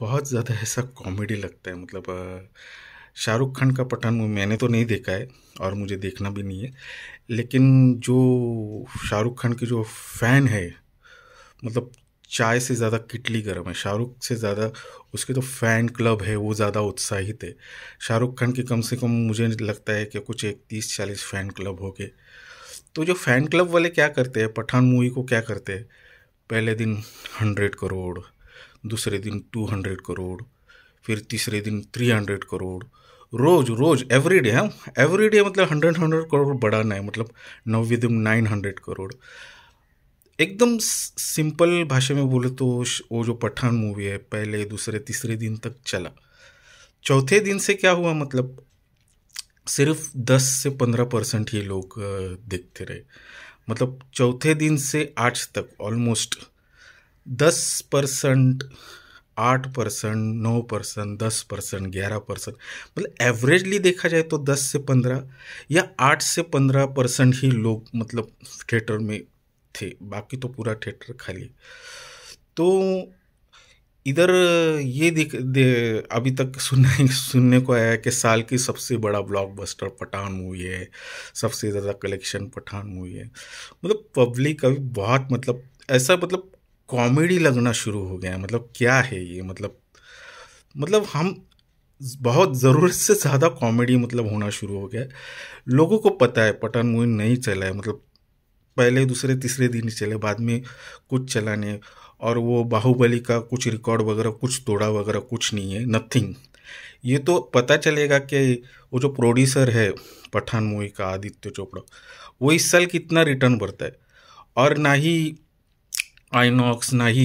बहुत ज़्यादा ऐसा कॉमेडी लगता है मतलब शाहरुख खान का पठान मैंने तो नहीं देखा है और मुझे देखना भी नहीं है लेकिन जो शाहरुख खान की जो फ़ैन है मतलब चाय से ज़्यादा किटली गर्म है शाहरुख से ज़्यादा उसके तो फ़ैन क्लब है वो ज़्यादा उत्साहित है शाहरुख खान के कम से कम मुझे लगता है कि कुछ एक तीस चालीस फ़ैन क्लब हो गए तो जो फ़ैन क्लब वाले क्या करते हैं पठान मूवी को क्या करते हैं पहले दिन हंड्रेड करोड़ दूसरे दिन 200 करोड़ फिर तीसरे दिन 300 करोड़ रोज रोज एवरी डे हम एवरी डे मतलब हंड्रेड हंड्रेड करोड़ बढ़ाना है मतलब नवे दिन नाइन हंड्रेड करोड़ एकदम सिंपल भाषा में बोले तो वो जो पठान मूवी है पहले दूसरे तीसरे दिन तक चला चौथे दिन से क्या हुआ मतलब सिर्फ दस से पंद्रह परसेंट ही लोग देखते रहे मतलब चौथे दिन से आज तक ऑलमोस्ट दस परसेंट आठ परसेंट नौ परसेंट दस परसेंट ग्यारह परसेंट मतलब एवरेजली देखा जाए तो दस से पंद्रह या आठ से पंद्रह परसेंट ही लोग मतलब थिएटर में थे बाकी तो पूरा थिएटर खाली तो इधर ये दिख दे अभी तक सुनने सुनने को आया कि साल की सबसे बड़ा ब्लॉकबस्टर पठान मूवी है सबसे ज़्यादा कलेक्शन पठान मूवी है मतलब पब्लिक अभी बहुत मतलब ऐसा मतलब कॉमेडी लगना शुरू हो गया मतलब क्या है ये मतलब मतलब हम बहुत ज़रूरत से ज़्यादा कॉमेडी मतलब होना शुरू हो गया है लोगों को पता है पठान मूवी नहीं चला है मतलब पहले दूसरे तीसरे दिन ही चले बाद में कुछ चला नहीं और वो बाहुबली का कुछ रिकॉर्ड वगैरह कुछ तोड़ा वगैरह कुछ नहीं है नथिंग ये तो पता चलेगा कि वो जो प्रोड्यूसर है पठान मूवी का आदित्य चोपड़ा वो इस साल कितना रिटर्न भरता है और ना ही आइनॉक्स ना ही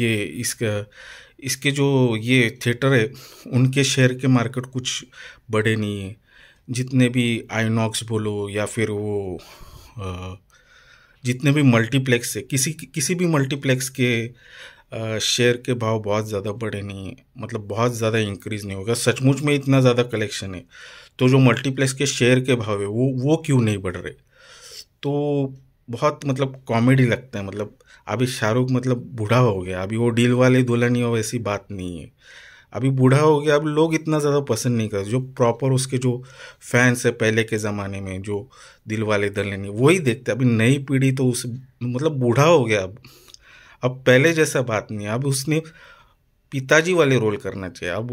ये इसका इसके जो ये थिएटर है उनके शेयर के मार्केट कुछ बड़े नहीं है जितने भी आइनॉक्स बोलो या फिर वो जितने भी मल्टीप्लेक्स है किसी किसी भी मल्टीप्लेक्स के शेयर के भाव बहुत ज़्यादा बढ़े नहीं है मतलब बहुत ज़्यादा इंक्रीज़ नहीं होगा सचमुच में इतना ज़्यादा कलेक्शन है तो जो मल्टीप्लेक्स के शेयर के भाव है वो वो क्यों नहीं बढ़ रहे तो बहुत मतलब कॉमेडी लगते हैं मतलब अभी शाहरुख मतलब बूढ़ा हो गया अभी वो डील वाले हो वैसी बात नहीं है अभी बूढ़ा हो गया अब लोग इतना ज़्यादा पसंद नहीं करते जो प्रॉपर उसके जो फैंस है पहले के ज़माने में जो दिल वाले दुल्हनी वही देखते अभी नई पीढ़ी तो उस मतलब बूढ़ा हो गया अब अब पहले जैसा बात नहीं है अब उसने पिताजी वाले रोल करना चाहिए अब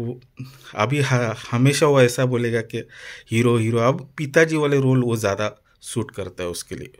अभी हमेशा वो ऐसा बोलेगा कि हीरो हीरो अब पिताजी वाले रोल वो ज़्यादा सूट करता है उसके लिए